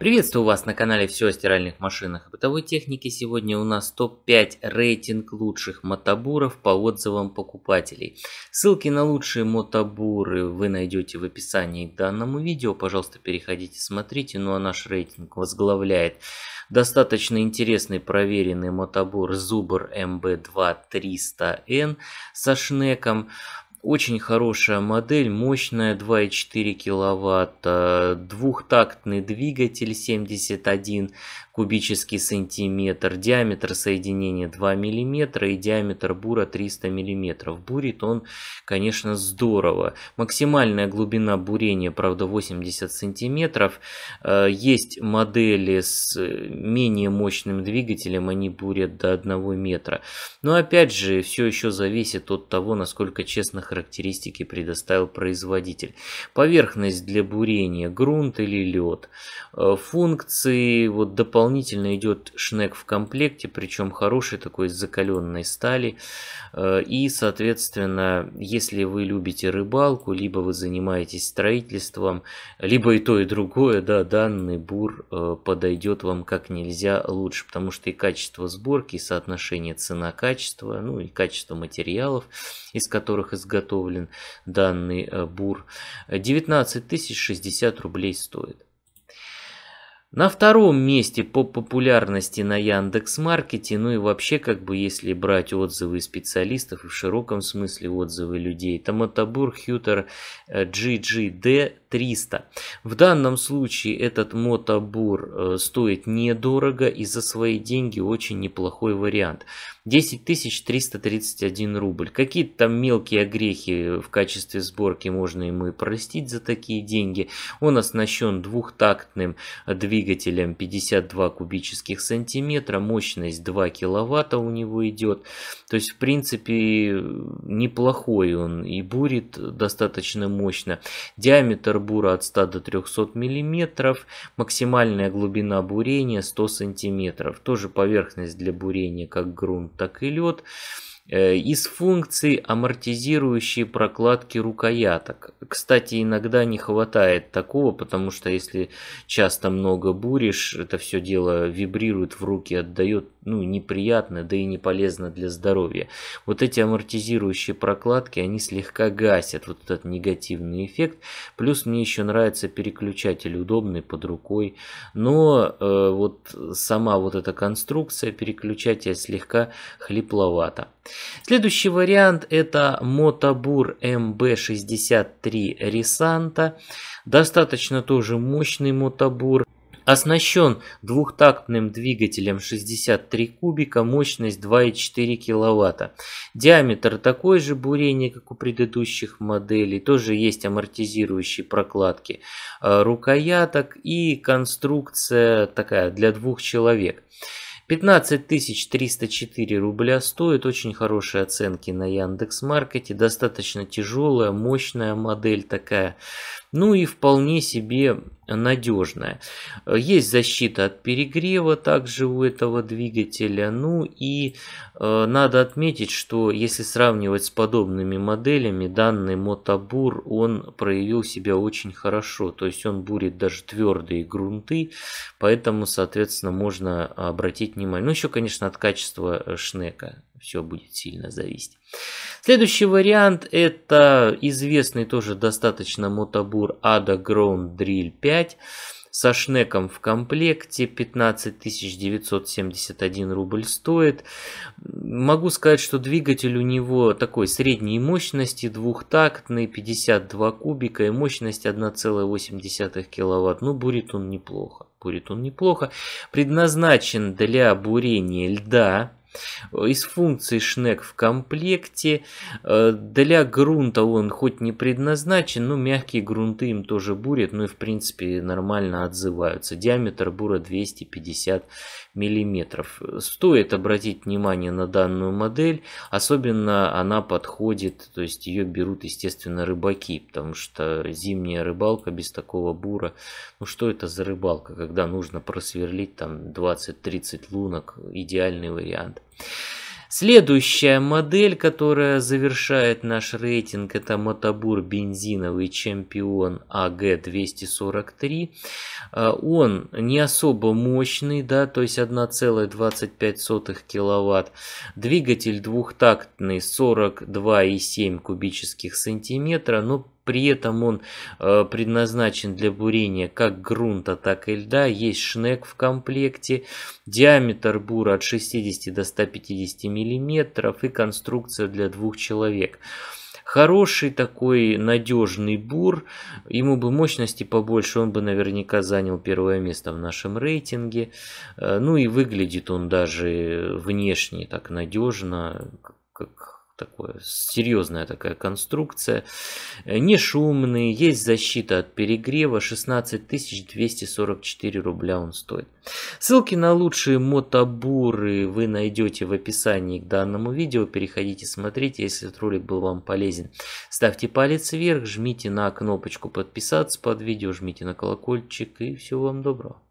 Приветствую вас на канале Все о стиральных машинах и бытовой технике. Сегодня у нас топ-5 рейтинг лучших мотобуров по отзывам покупателей. Ссылки на лучшие мотобуры вы найдете в описании к данному видео. Пожалуйста, переходите, смотрите. Ну а наш рейтинг возглавляет достаточно интересный проверенный мотобур Зубр MB2300N со шнеком. Очень хорошая модель, мощная, 2,4 киловатт, двухтактный двигатель 71 кубический сантиметр, диаметр соединения 2 миллиметра и диаметр бура 300 миллиметров. Бурит он, конечно, здорово. Максимальная глубина бурения, правда, 80 сантиметров. Э, есть модели с э, менее мощным двигателем, они бурят до 1 метра. Но опять же, все еще зависит от того, насколько честно характеристики предоставил производитель. Поверхность для бурения, грунт или лед. Э, функции, вот дополнительно идет шнек в комплекте, причем хороший такой из закаленной стали. Э, и, соответственно, если вы любите рыбалку, либо вы занимаетесь строительством, либо и то, и другое, да, данный бур э, подойдет вам как нельзя лучше, потому что и качество сборки, и соотношение цена-качество, ну и качество материалов, из которых изготовлены изготовлен данный э, бур. 19 060 рублей стоит. На втором месте по популярности на Яндекс.Маркете, ну и вообще, как бы, если брать отзывы специалистов в широком смысле отзывы людей, это Мотобур Хьютер э, GGD 300. В данном случае этот мотобур э, стоит недорого и за свои деньги очень неплохой вариант. 10 331 рубль. Какие-то там мелкие огрехи в качестве сборки можно ему и простить за такие деньги. Он оснащен двухтактным двигателем 52 кубических сантиметра, мощность 2 киловатта у него идет. То есть, в принципе, э, неплохой он и бурит достаточно мощно. Диаметр бура от 100 до 300 мм, максимальная глубина бурения 100 см. Тоже поверхность для бурения как грунт, так и лед. Э, из функций амортизирующие прокладки рукояток. Кстати, иногда не хватает такого, потому что если часто много буришь, это все дело вибрирует в руки, отдает ну, неприятно, да и не полезно для здоровья. Вот эти амортизирующие прокладки, они слегка гасят вот этот негативный эффект. Плюс мне еще нравится переключатель, удобный под рукой. Но э, вот сама вот эта конструкция переключателя слегка хлепловата. Следующий вариант это Мотобур MB63 Ресанта. Достаточно тоже мощный мотобур. Оснащен двухтактным двигателем 63 кубика, мощность 2,4 кВт. Диаметр такой же бурения, как у предыдущих моделей. Тоже есть амортизирующие прокладки э, рукояток и конструкция такая для двух человек. 15 304 рубля стоит, очень хорошие оценки на Яндекс Маркете, достаточно тяжелая, мощная модель такая ну и вполне себе надежная. Есть защита от перегрева также у этого двигателя. Ну и э, надо отметить, что если сравнивать с подобными моделями, данный мотобур, он проявил себя очень хорошо. То есть он бурит даже твердые грунты, поэтому, соответственно, можно обратить внимание. Ну еще, конечно, от качества э, шнека все будет сильно зависеть. Следующий вариант это известный тоже достаточно мотобур Ada Ground Drill 5 со шнеком в комплекте 15 971 рубль стоит. Могу сказать, что двигатель у него такой средней мощности, двухтактный, 52 кубика и мощность 1,8 киловатт. Ну, бурит он неплохо. Бурит он неплохо. Предназначен для бурения льда, из функций шнек в комплекте. Э, для грунта он хоть не предназначен, но мягкие грунты им тоже бурят, ну и в принципе нормально отзываются. Диаметр бура 250 миллиметров. Стоит обратить внимание на данную модель, особенно она подходит, то есть ее берут, естественно, рыбаки, потому что зимняя рыбалка без такого бура, ну что это за рыбалка, когда нужно просверлить там 20-30 лунок, идеальный вариант. Следующая модель, которая завершает наш рейтинг, это мотобур бензиновый чемпион АГ-243. Э, он не особо мощный, да, то есть 1,25 киловатт. Двигатель двухтактный 42,7 кубических сантиметра, но при этом он э, предназначен для бурения как грунта, так и льда. Есть шнек в комплекте. Диаметр бура от 60 до 150 миллиметров и конструкция для двух человек хороший такой надежный бур. Ему бы мощности побольше, он бы наверняка занял первое место в нашем рейтинге. Э, ну и выглядит он даже внешне так надежно, как такое серьезная такая конструкция. Э, Не шумный, есть защита от перегрева, 16 244 рубля он стоит. Ссылки на лучшие мотобуры вы найдете в описании к данному видео. Переходите, смотрите, если этот ролик был вам полезен. Ставьте палец вверх, жмите на кнопочку подписаться под видео, жмите на колокольчик и всего вам доброго.